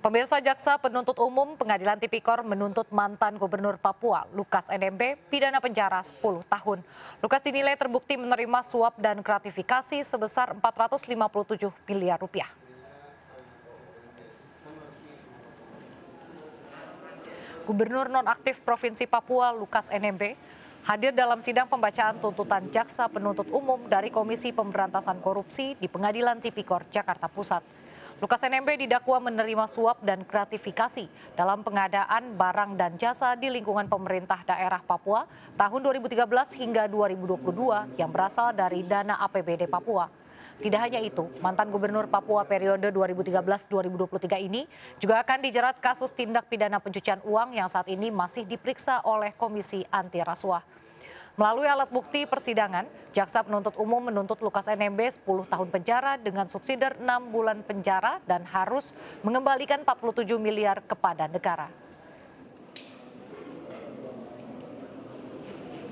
Pemirsa Jaksa Penuntut Umum Pengadilan Tipikor menuntut mantan Gubernur Papua Lukas NMB pidana penjara 10 tahun. Lukas dinilai terbukti menerima suap dan gratifikasi sebesar 457 miliar rupiah. Gubernur nonaktif Provinsi Papua Lukas NMB hadir dalam sidang pembacaan tuntutan jaksa penuntut umum dari Komisi Pemberantasan Korupsi di Pengadilan Tipikor Jakarta Pusat. Lukas NMB didakwa menerima suap dan gratifikasi dalam pengadaan barang dan jasa di lingkungan pemerintah daerah Papua tahun 2013 hingga 2022 yang berasal dari dana APBD Papua. Tidak hanya itu, mantan gubernur Papua periode 2013-2023 ini juga akan dijerat kasus tindak pidana pencucian uang yang saat ini masih diperiksa oleh Komisi Anti Rasuah. Melalui alat bukti persidangan, jaksa penuntut umum menuntut Lukas NMB 10 tahun penjara dengan subsidi 6 bulan penjara dan harus mengembalikan 47 miliar kepada negara.